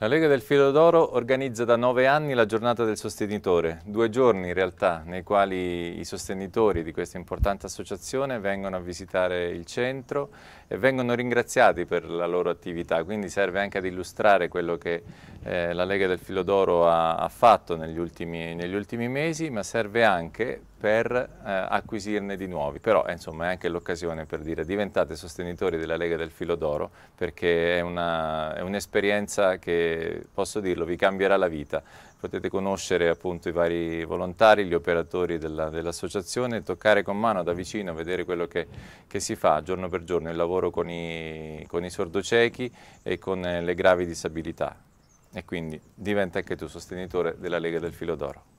La Lega del Filo d'Oro organizza da nove anni la giornata del sostenitore, due giorni in realtà nei quali i sostenitori di questa importante associazione vengono a visitare il centro e vengono ringraziati per la loro attività, quindi serve anche ad illustrare quello che eh, la Lega del Filo d'Oro ha, ha, fatto negli ultimi, negli ultimi mesi, ma serve anche per eh, acquisirne di nuovi, però eh, insomma è anche l'occasione per dire diventate sostenitori della Lega del Filo d'Oro perché è, un'esperienza che, posso dirlo, vi cambierà la vita. Potete conoscere appunto i vari volontari, gli operatori dell'associazione, toccare con mano da vicino, vedere quello che, che, si fa giorno per giorno, il lavoro con i, con i sordociechi e con eh, le gravi disabilità. E quindi diventa anche tu sostenitore della Lega del Filo d'Oro.